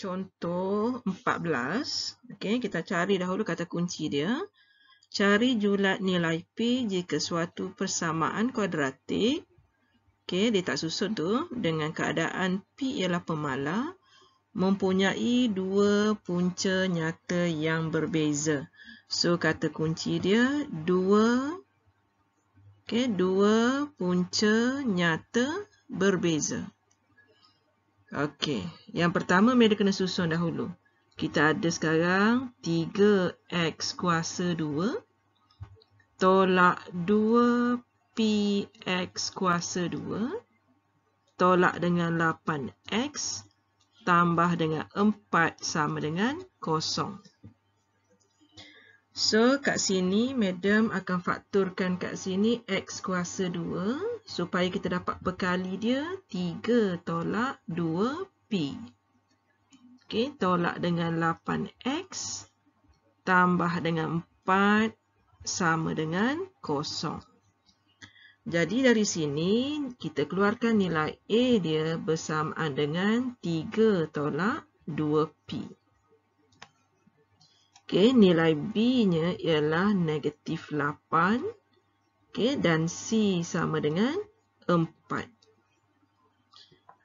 contoh 14. Okey, kita cari dahulu kata kunci dia. Cari julat nilai P jika suatu persamaan kuadratik. Okey, dia tak susun tu. Dengan keadaan P ialah pemala. Mempunyai dua punca nyata yang berbeza. So, kata kunci dia, dua, okay, dua punca nyata berbeza. Okey, yang pertama mereka kena susun dahulu. Kita ada sekarang 3x kuasa 2 tolak 2px kuasa 2 tolak dengan 8x tambah dengan 4 sama dengan kosong. So kat sini madam akan fakturkan kat sini X kuasa 2 supaya kita dapat perkali dia 3 tolak 2P. Okey, tolak dengan 8X tambah dengan 4 sama dengan kosong. Jadi dari sini kita keluarkan nilai A dia bersamaan dengan 3 tolak 2P. Okey, nilai B-nya ialah negatif 8. Okey, dan C sama dengan 4.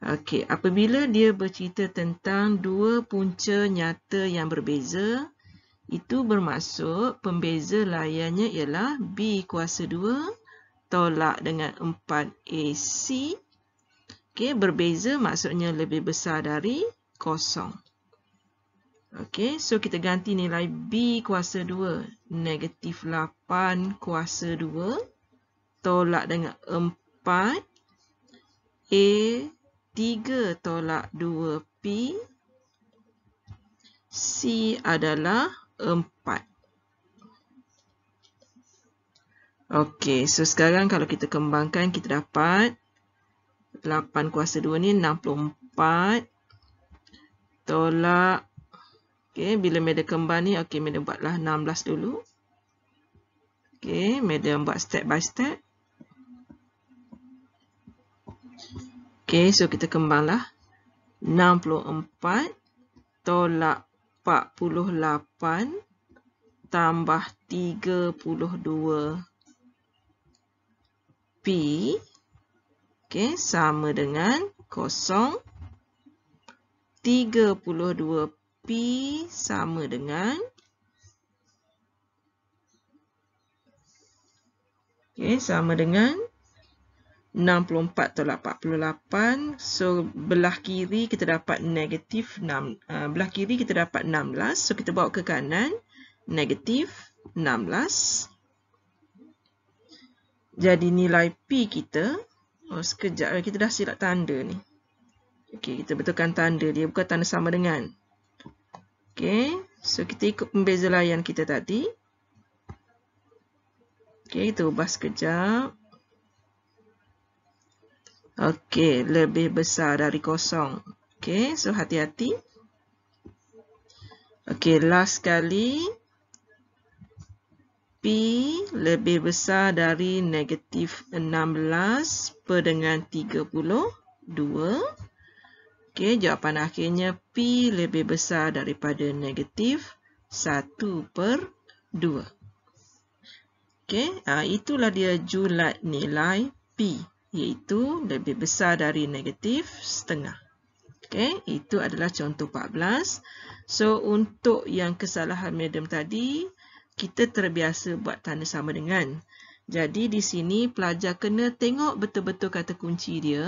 Okey, apabila dia bercerita tentang dua punca nyata yang berbeza, itu bermaksud pembeza layarnya ialah B kuasa 2 tolak dengan 4AC. Okey, berbeza maksudnya lebih besar dari kosong. Okey, so kita ganti nilai B kuasa 2. Negatif 8 kuasa 2. Tolak dengan 4. A 3 tolak 2P. C adalah 4. Okey, so sekarang kalau kita kembangkan kita dapat 8 kuasa 2 ni 64. Tolak 4. Okey, bila media kembar ni, okey, media buatlah 16 dulu. Okey, media buat step by step. Okey, so kita kembanglah. 64 tolak 48 tambah 32 P. Okey, sama dengan kosong 32 P sama dengan okay, sama dengan 64 tolak 48 so belah kiri kita dapat negatif 6 uh, belah kiri kita dapat 16 so kita bawa ke kanan negatif 16 jadi nilai P kita oh sekejap eh, kita dah silap tanda ni Okay, kita betulkan tanda dia bukan tanda sama dengan Okay. So, kita ikut pembeza layan kita tadi. Okay. Kita ubah sekejap. Okay. Lebih besar dari kosong. Okay. So, hati-hati. Okay. Last kali. P lebih besar dari negatif 16 per dengan 32. Okey, jawapan akhirnya P lebih besar daripada negatif 1 per 2. Okey, ha, itulah dia julat nilai P iaitu lebih besar dari negatif setengah. Okey, itu adalah contoh 14. So, untuk yang kesalahan medium tadi, kita terbiasa buat tanda sama dengan. Jadi, di sini pelajar kena tengok betul-betul kata kunci dia.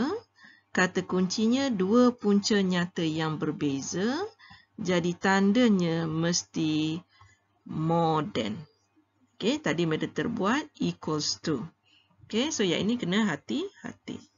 Kata kuncinya dua punca nyata yang berbeza. Jadi tandanya mesti more than. Okay, tadi mereka terbuat equals to. Okay, so yang ini kena hati-hati.